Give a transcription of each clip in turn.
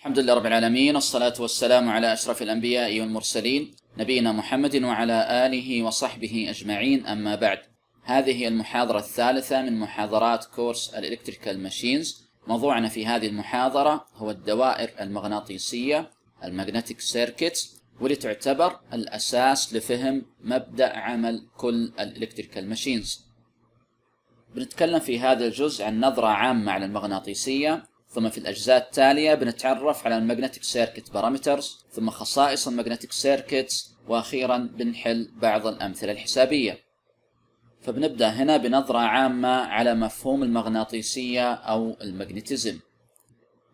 الحمد لله رب العالمين والصلاة والسلام على أشرف الأنبياء والمرسلين نبينا محمد وعلى آله وصحبه أجمعين أما بعد هذه هي المحاضرة الثالثة من محاضرات كورس الإلكتريكال ماشينز موضوعنا في هذه المحاضرة هو الدوائر المغناطيسية المagnetic circuits واللي تعتبر الأساس لفهم مبدأ عمل كل الإلكتريكال ماشينز بنتكلم في هذا الجزء عن نظرة عامة على المغناطيسية ثم في الأجزاء التالية بنتعرف على الماجنتيك سيركت بارامترز ثم خصائص الماجنتيك سيركتس وأخيرا بنحل بعض الأمثلة الحسابية فبنبدأ هنا بنظرة عامة على مفهوم المغناطيسية أو المغنتزم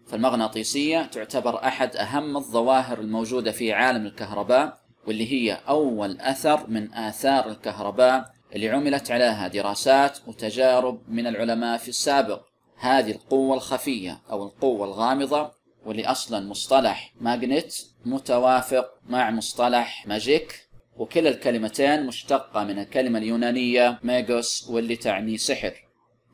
فالمغناطيسية تعتبر أحد أهم الظواهر الموجودة في عالم الكهرباء واللي هي أول أثر من آثار الكهرباء اللي عملت عليها دراسات وتجارب من العلماء في السابق هذه القوة الخفية أو القوة الغامضة واللي أصلا مصطلح ماجنت متوافق مع مصطلح ماجيك وكلا الكلمتين مشتقة من الكلمة اليونانية ميغوس واللي تعني سحر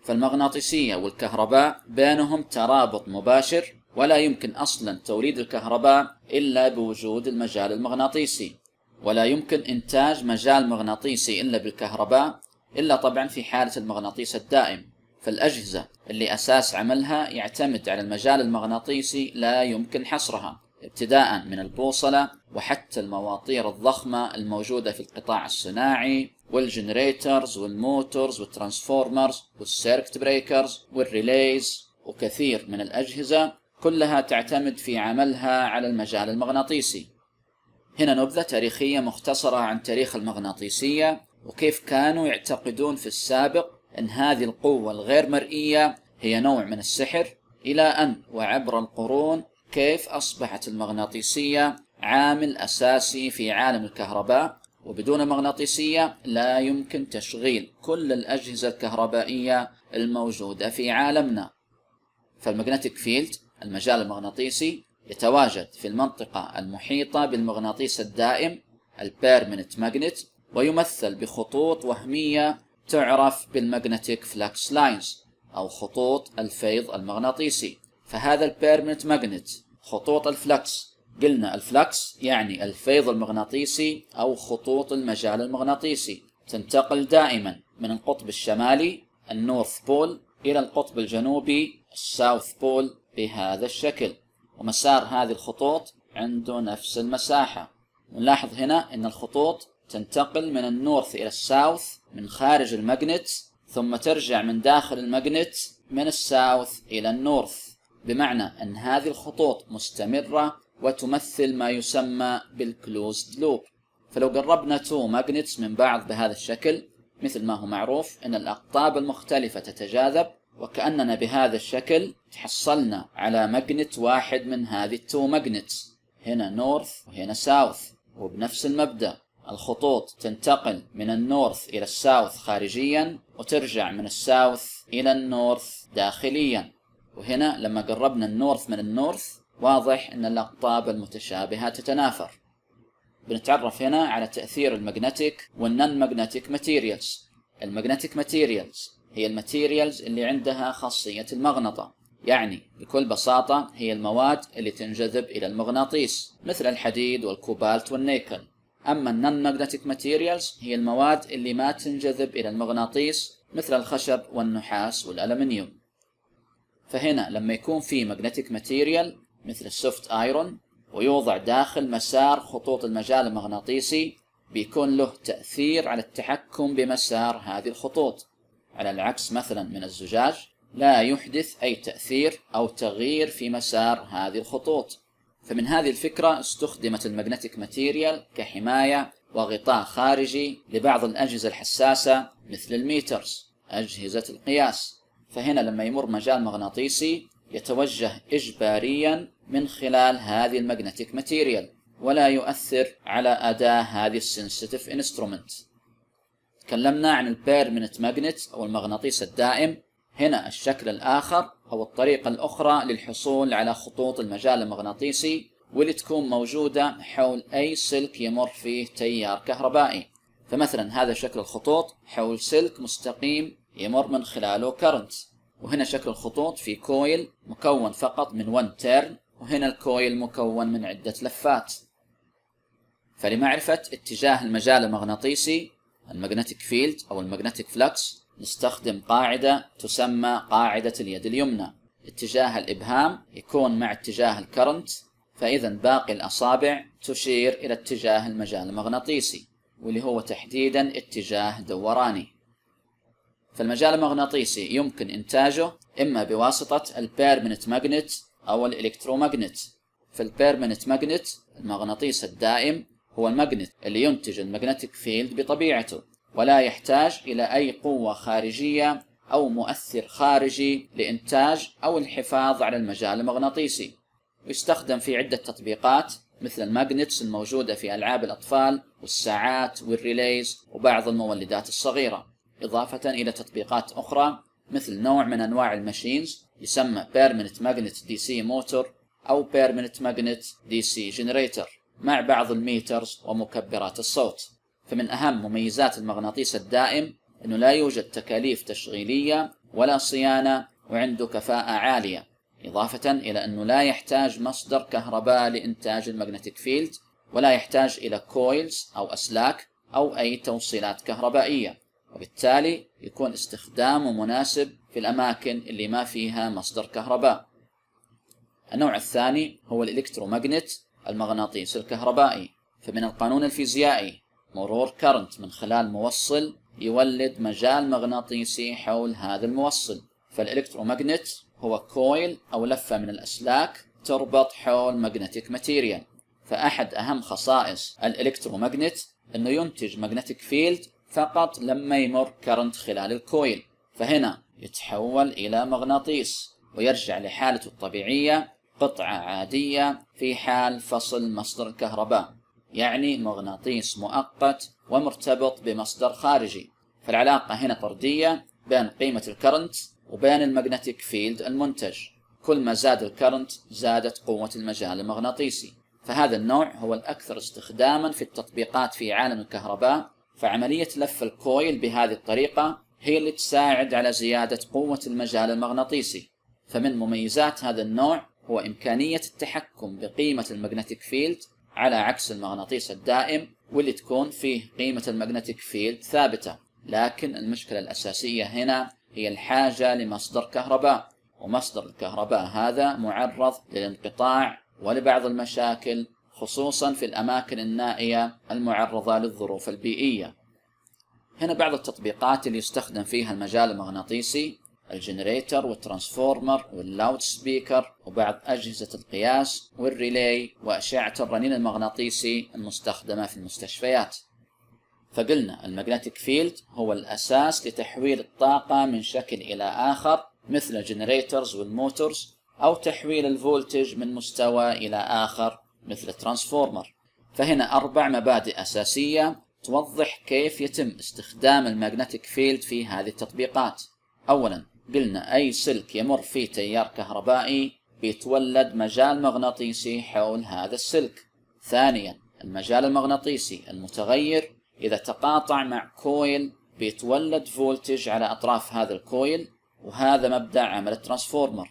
فالمغناطيسية والكهرباء بينهم ترابط مباشر ولا يمكن أصلا توليد الكهرباء إلا بوجود المجال المغناطيسي ولا يمكن إنتاج مجال مغناطيسي إلا بالكهرباء إلا طبعا في حالة المغناطيس الدائم فالأجهزة اللي أساس عملها يعتمد على المجال المغناطيسي لا يمكن حصرها ابتداء من البوصلة وحتى المواطير الضخمة الموجودة في القطاع الصناعي والجنريترز والموتورز والترانسفورمرز والسيركت بريكرز والريليز وكثير من الأجهزة كلها تعتمد في عملها على المجال المغناطيسي هنا نبذة تاريخية مختصرة عن تاريخ المغناطيسية وكيف كانوا يعتقدون في السابق أن هذه القوة الغير مرئية هي نوع من السحر إلى أن وعبر القرون كيف أصبحت المغناطيسية عامل أساسي في عالم الكهرباء وبدون مغناطيسية لا يمكن تشغيل كل الأجهزة الكهربائية الموجودة في عالمنا فالمغناطيك فيلد المجال المغناطيسي يتواجد في المنطقة المحيطة بالمغناطيس الدائم البيرمنت ماجنت ويمثل بخطوط وهمية تعرف بالماجنتيك فلاكس لاينز أو خطوط الفيض المغناطيسي فهذا البيرمنت ماجنت خطوط الفلكس قلنا الفلكس يعني الفيض المغناطيسي أو خطوط المجال المغناطيسي تنتقل دائما من القطب الشمالي النورث بول إلى القطب الجنوبي الساوث بول بهذا الشكل ومسار هذه الخطوط عنده نفس المساحة ونلاحظ هنا أن الخطوط تنتقل من النورث إلى الساوث من خارج المجنت ثم ترجع من داخل المجنت من الساوث إلى النورث بمعنى أن هذه الخطوط مستمرة وتمثل ما يسمى بالكلوزد لوب فلو قربنا تو ماجنتس من بعض بهذا الشكل مثل ما هو معروف أن الأقطاب المختلفة تتجاذب وكأننا بهذا الشكل تحصلنا على ماجنت واحد من هذه التو ماجنتس هنا نورث وهنا ساوث وبنفس المبدأ الخطوط تنتقل من النورث إلى الساوث خارجيا وترجع من الساوث إلى النورث داخليا وهنا لما قربنا النورث من النورث واضح أن الأقطاب المتشابهة تتنافر بنتعرف هنا على تأثير المغناطيك والنن مغناطيك ماتيريالز المagnetic ماتيريالز هي الماتيريالز اللي عندها خاصية المغنطة يعني بكل بساطة هي المواد اللي تنجذب إلى المغناطيس مثل الحديد والكوبالت والنيكل أما النون ماجنتيك ماتيريالز هي المواد اللي ما تنجذب إلى المغناطيس مثل الخشب والنحاس والألمنيوم فهنا لما يكون في ماجنتيك ماتيريال مثل السوفت ايرون ويوضع داخل مسار خطوط المجال المغناطيسي بيكون له تأثير على التحكم بمسار هذه الخطوط على العكس مثلا من الزجاج لا يحدث أي تأثير أو تغيير في مسار هذه الخطوط فمن هذه الفكرة استخدمت المغنتيك ماتيريال كحماية وغطاء خارجي لبعض الأجهزة الحساسة مثل الميترز أجهزة القياس فهنا لما يمر مجال مغناطيسي يتوجه إجباريا من خلال هذه المغنتيك ماتيريال ولا يؤثر على أداء هذه السنسيتيف انسترومنت تكلمنا عن البيرمنت ماجنت أو المغناطيس الدائم هنا الشكل الآخر أو الطريقة الأخرى للحصول على خطوط المجال المغناطيسي واللي تكون موجودة حول أي سلك يمر فيه تيار كهربائي فمثلا هذا شكل الخطوط حول سلك مستقيم يمر من خلاله كرنت وهنا شكل الخطوط في كويل مكون فقط من 1 تيرن وهنا الكويل مكون من عدة لفات فلمعرفة اتجاه المجال المغناطيسي المagnetic فيلد أو المagnetic فلكس نستخدم قاعدة تسمى قاعدة اليد اليمنى اتجاه الإبهام يكون مع اتجاه الكرنت فإذا باقي الأصابع تشير إلى اتجاه المجال المغناطيسي واللي هو تحديدا اتجاه دوراني فالمجال المغناطيسي يمكن إنتاجه إما بواسطة البيرمنت ماجنت أو الإلكتروماجنت فالبيرمنت ماجنت المغناطيس الدائم هو الماجنت اللي ينتج المagnetic فيلد بطبيعته ولا يحتاج إلى أي قوة خارجية أو مؤثر خارجي لإنتاج أو الحفاظ على المجال المغناطيسي ويستخدم في عدة تطبيقات مثل الماجنتس الموجودة في ألعاب الأطفال والساعات والريليز وبعض المولدات الصغيرة إضافة إلى تطبيقات أخرى مثل نوع من أنواع الماشينز يسمى Permanent Magnet DC Motor أو Permanent Magnet DC Generator مع بعض الميترز ومكبرات الصوت فمن أهم مميزات المغناطيس الدائم أنه لا يوجد تكاليف تشغيلية ولا صيانة وعنده كفاءة عالية إضافة إلى أنه لا يحتاج مصدر كهرباء لإنتاج المغناطيك فيلد ولا يحتاج إلى كويلز أو أسلاك أو أي توصيلات كهربائية وبالتالي يكون استخدامه مناسب في الأماكن اللي ما فيها مصدر كهرباء النوع الثاني هو الإلكترومغنت المغناطيس الكهربائي فمن القانون الفيزيائي مرور كرنت من خلال موصل يولد مجال مغناطيسي حول هذا الموصل فالإلكترومغنت هو كويل أو لفة من الأسلاك تربط حول ماجنتيك ماتيريال فأحد أهم خصائص الإلكترومغنت أنه ينتج ماجنتيك فيلد فقط لما يمر كرنت خلال الكويل فهنا يتحول إلى مغناطيس ويرجع لحالته الطبيعية قطعة عادية في حال فصل مصدر الكهرباء يعني مغناطيس مؤقت ومرتبط بمصدر خارجي فالعلاقة هنا طردية بين قيمة الكرنت وبين المغناطيك فيلد المنتج كل ما زاد الكرنت زادت قوة المجال المغناطيسي فهذا النوع هو الأكثر استخداما في التطبيقات في عالم الكهرباء فعملية لف الكويل بهذه الطريقة هي اللي تساعد على زيادة قوة المجال المغناطيسي فمن مميزات هذا النوع هو إمكانية التحكم بقيمة المغناطيك فيلد على عكس المغناطيس الدائم واللي تكون فيه قيمة المagnetic فيلد ثابتة لكن المشكلة الأساسية هنا هي الحاجة لمصدر كهرباء ومصدر الكهرباء هذا معرض للانقطاع ولبعض المشاكل خصوصا في الأماكن النائية المعرضة للظروف البيئية هنا بعض التطبيقات اللي يستخدم فيها المجال المغناطيسي الجنريتر والترانسفورمر واللاود سبيكر وبعض أجهزة القياس والريلي وأشعة الرنين المغناطيسي المستخدمة في المستشفيات فقلنا المغناطيك فيلد هو الأساس لتحويل الطاقة من شكل إلى آخر مثل الجنريترز والموتورز أو تحويل الفولتج من مستوى إلى آخر مثل الترانسفورمر فهنا أربع مبادئ أساسية توضح كيف يتم استخدام المغناطيك فيلد في هذه التطبيقات أولاً قلنا أي سلك يمر فيه تيار كهربائي بيتولد مجال مغناطيسي حول هذا السلك ثانيا المجال المغناطيسي المتغير إذا تقاطع مع كويل بيتولد فولتج على أطراف هذا الكويل وهذا مبدأ عمل الترانسفورمر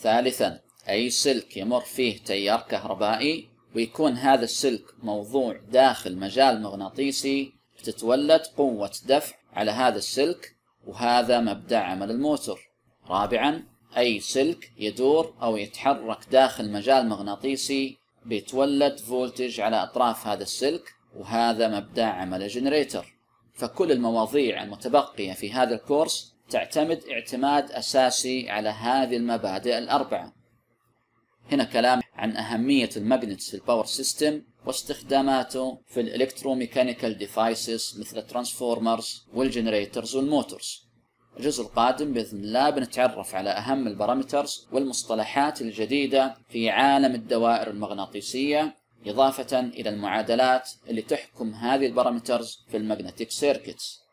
ثالثا أي سلك يمر فيه تيار كهربائي ويكون هذا السلك موضوع داخل مجال مغناطيسي تتولد قوة دفع على هذا السلك وهذا مبدأ عمل الموتور رابعا أي سلك يدور أو يتحرك داخل مجال مغناطيسي بيتولد فولتج على أطراف هذا السلك وهذا مبدأ عمل الجنريتر فكل المواضيع المتبقية في هذا الكورس تعتمد اعتماد أساسي على هذه المبادئ الأربعة هنا كلام عن أهمية الماجنتس في الباور سيستم واستخداماته في الالكتروميكانيكال ديفايسز مثل الترانسفورمرز والجنريترز والموتورز الجزء القادم باذن الله بنتعرف على اهم البارامترز والمصطلحات الجديده في عالم الدوائر المغناطيسيه اضافه الى المعادلات اللي تحكم هذه البارامترز في الماجنتيك circuits